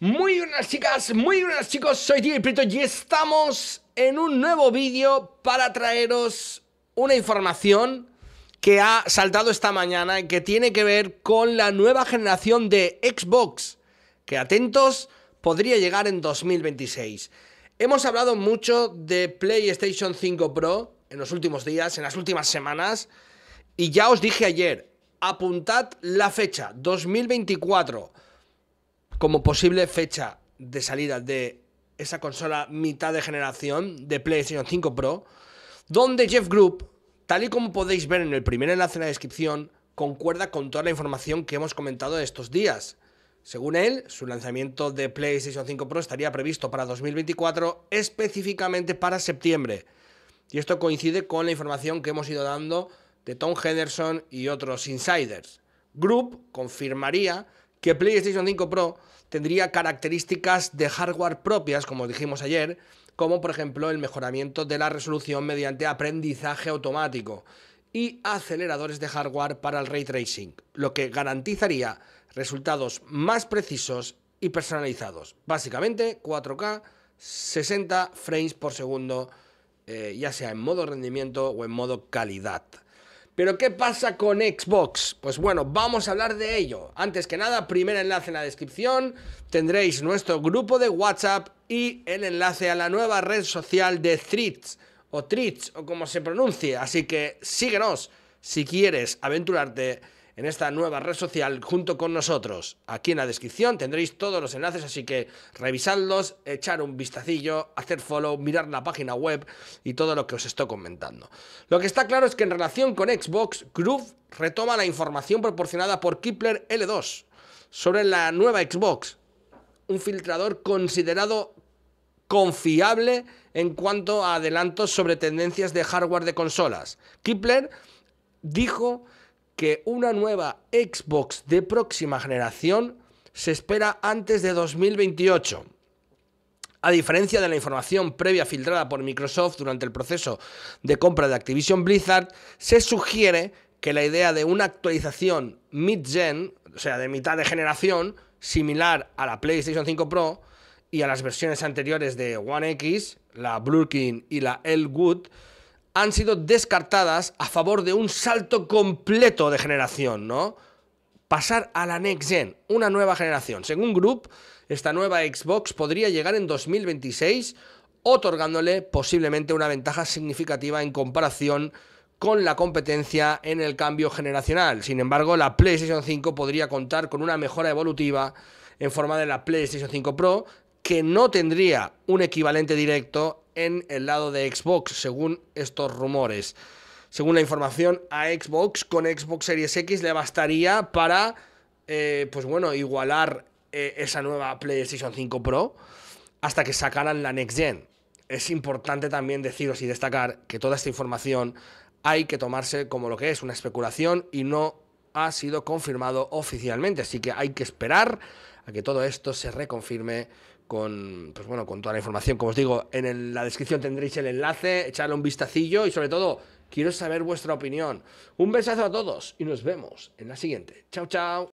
Muy buenas chicas, muy buenas chicos, soy Tío Prito y estamos en un nuevo vídeo para traeros una información que ha saltado esta mañana y que tiene que ver con la nueva generación de Xbox, que atentos, podría llegar en 2026. Hemos hablado mucho de PlayStation 5 Pro en los últimos días, en las últimas semanas, y ya os dije ayer, apuntad la fecha, 2024 como posible fecha de salida de esa consola mitad de generación de PlayStation 5 Pro, donde Jeff Group, tal y como podéis ver en el primer enlace en la descripción, concuerda con toda la información que hemos comentado estos días. Según él, su lanzamiento de PlayStation 5 Pro estaría previsto para 2024, específicamente para septiembre. Y esto coincide con la información que hemos ido dando de Tom Henderson y otros insiders. Group confirmaría que PlayStation 5 Pro tendría características de hardware propias, como dijimos ayer, como por ejemplo el mejoramiento de la resolución mediante aprendizaje automático y aceleradores de hardware para el ray tracing, lo que garantizaría resultados más precisos y personalizados. Básicamente 4K, 60 frames por segundo, eh, ya sea en modo rendimiento o en modo calidad. Pero ¿qué pasa con Xbox? Pues bueno, vamos a hablar de ello. Antes que nada, primer enlace en la descripción, tendréis nuestro grupo de WhatsApp y el enlace a la nueva red social de Threads o o como se pronuncie. Así que síguenos si quieres aventurarte en esta nueva red social junto con nosotros. Aquí en la descripción tendréis todos los enlaces, así que revisadlos, echar un vistacillo, hacer follow, mirar la página web y todo lo que os estoy comentando. Lo que está claro es que en relación con Xbox, Groove retoma la información proporcionada por Kipler L2 sobre la nueva Xbox, un filtrador considerado confiable en cuanto a adelantos sobre tendencias de hardware de consolas. Kipler dijo que una nueva Xbox de próxima generación se espera antes de 2028. A diferencia de la información previa filtrada por Microsoft durante el proceso de compra de Activision Blizzard, se sugiere que la idea de una actualización mid-gen, o sea, de mitad de generación, similar a la PlayStation 5 Pro y a las versiones anteriores de One X, la Blurkin y la Elwood, han sido descartadas a favor de un salto completo de generación, ¿no? Pasar a la next gen, una nueva generación. Según Group, esta nueva Xbox podría llegar en 2026, otorgándole posiblemente una ventaja significativa en comparación con la competencia en el cambio generacional. Sin embargo, la PlayStation 5 podría contar con una mejora evolutiva en forma de la PlayStation 5 Pro, que no tendría un equivalente directo en el lado de Xbox, según estos rumores. Según la información, a Xbox con Xbox Series X le bastaría para, eh, pues bueno, igualar eh, esa nueva PlayStation 5 Pro hasta que sacaran la Next Gen. Es importante también deciros y destacar que toda esta información hay que tomarse como lo que es, una especulación y no ha sido confirmado oficialmente. Así que hay que esperar a que todo esto se reconfirme con, pues bueno, con toda la información. Como os digo, en la descripción tendréis el enlace, Echadle un vistacillo y sobre todo, quiero saber vuestra opinión. Un besazo a todos y nos vemos en la siguiente. Chao, chao.